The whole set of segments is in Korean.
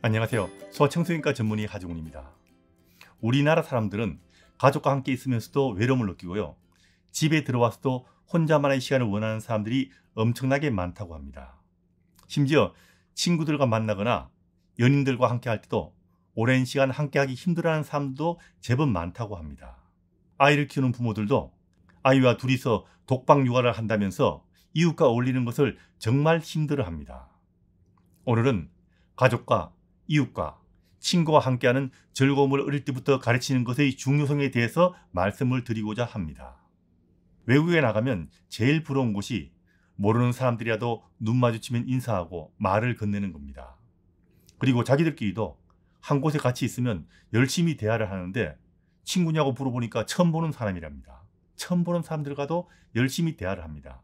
안녕하세요. 소아청소년과 전문의 하지공입니다. 우리나라 사람들은 가족과 함께 있으면서도 외로움을 느끼고요. 집에 들어와서도 혼자만의 시간을 원하는 사람들이 엄청나게 많다고 합니다. 심지어 친구들과 만나거나 연인들과 함께 할 때도 오랜 시간 함께하기 힘들어하는 사람도 제법 많다고 합니다. 아이를 키우는 부모들도 아이와 둘이서 독방 육아를 한다면서 이웃과 어울리는 것을 정말 힘들어합니다. 오늘은 가족과 이웃과 친구와 함께하는 즐거움을 어릴 때부터 가르치는 것의 중요성에 대해서 말씀을 드리고자 합니다. 외국에 나가면 제일 부러운 곳이 모르는 사람들이라도 눈 마주치면 인사하고 말을 건네는 겁니다. 그리고 자기들끼리도 한 곳에 같이 있으면 열심히 대화를 하는데 친구냐고 물어보니까 처음 보는 사람이랍니다. 처음 보는 사람들과도 열심히 대화를 합니다.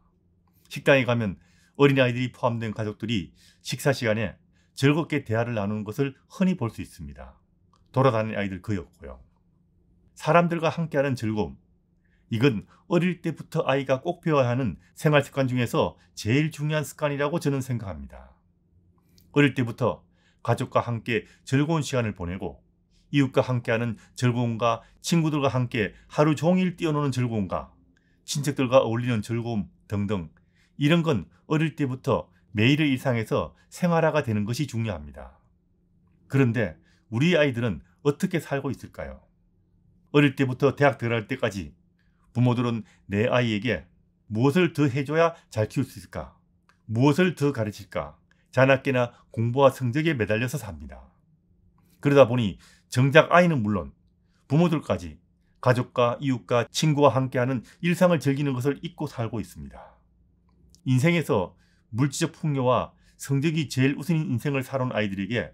식당에 가면 어린아이들이 포함된 가족들이 식사 시간에 즐겁게 대화를 나누는 것을 흔히 볼 수 있습니다. 돌아다니는 아이들 그였고요. 사람들과 함께하는 즐거움. 이건 어릴 때부터 아이가 꼭 배워야 하는 생활 습관 중에서 제일 중요한 습관이라고 저는 생각합니다. 어릴 때부터 가족과 함께 즐거운 시간을 보내고 이웃과 함께하는 즐거움과 친구들과 함께 하루 종일 뛰어노는 즐거움과 친척들과 어울리는 즐거움 등등 이런 건 어릴 때부터 매일의 일상에서 생활화가 되는 것이 중요합니다. 그런데 우리 아이들은 어떻게 살고 있을까요? 어릴 때부터 대학 들어갈 때까지 부모들은 내 아이에게 무엇을 더 해줘야 잘 키울 수 있을까? 무엇을 더 가르칠까? 자나깨나 공부와 성적에 매달려서 삽니다. 그러다 보니 정작 아이는 물론 부모들까지 가족과 이웃과 친구와 함께하는 일상을 즐기는 것을 잊고 살고 있습니다. 인생에서 물질적 풍요와 성적이 제일 우선인 인생을 살아온 아이들에게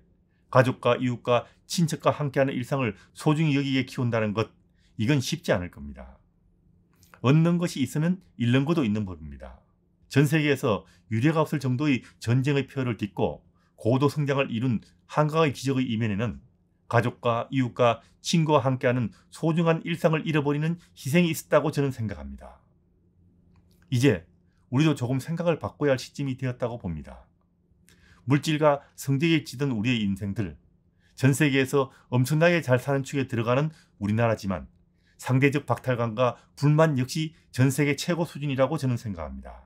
가족과 이웃과 친척과 함께하는 일상을 소중히 여기게 키운다는 것 이건 쉽지 않을 겁니다. 얻는 것이 있으면 잃는 것도 있는 법입니다. 전 세계에서 유례가 없을 정도의 전쟁의 표를 딛고 고도 성장을 이룬 한강의 기적의 이면에는 가족과 이웃과 친구와 함께하는 소중한 일상을 잃어버리는 희생이 있었다고 저는 생각합니다. 이제 우리도 조금 생각을 바꿔야 할 시점이 되었다고 봅니다. 물질과 성적에 찌든 우리의 인생들, 전 세계에서 엄청나게 잘 사는 축에 들어가는 우리나라지만 상대적 박탈감과 불만 역시 전 세계 최고 수준이라고 저는 생각합니다.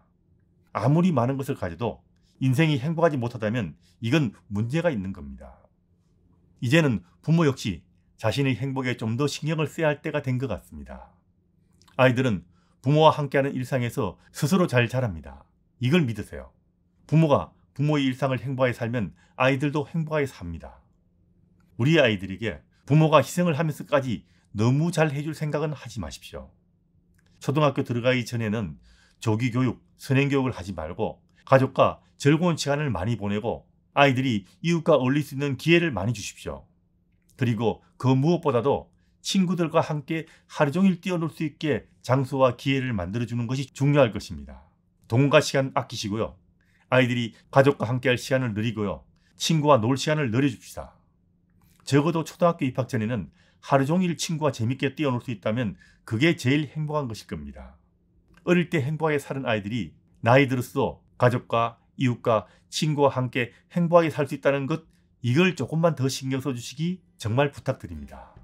아무리 많은 것을 가져도 인생이 행복하지 못하다면 이건 문제가 있는 겁니다. 이제는 부모 역시 자신의 행복에 좀 더 신경을 써야 할 때가 된 것 같습니다. 아이들은 부모와 함께하는 일상에서 스스로 잘 자랍니다. 이걸 믿으세요. 부모가 부모의 일상을 행복하게 살면 아이들도 행복하게 삽니다. 우리 아이들에게 부모가 희생을 하면서까지 너무 잘 해줄 생각은 하지 마십시오. 초등학교 들어가기 전에는 조기 교육, 선행 교육을 하지 말고 가족과 즐거운 시간을 많이 보내고 아이들이 이웃과 어울릴 수 있는 기회를 많이 주십시오. 그리고 그 무엇보다도 친구들과 함께 하루 종일 뛰어놀 수 있게 장소와 기회를 만들어주는 것이 중요할 것입니다. 동과 시간 아끼시고요. 아이들이 가족과 함께할 시간을 늘리고요. 친구와 놀 시간을 늘려줍시다. 적어도 초등학교 입학 전에는 하루 종일 친구와 재밌게 뛰어놀 수 있다면 그게 제일 행복한 것일 겁니다. 어릴 때 행복하게 사는 아이들이 나이 들었어 가족과 이웃과 친구와 함께 행복하게 살 수 있다는 것 이걸 조금만 더 신경 써주시기 정말 부탁드립니다.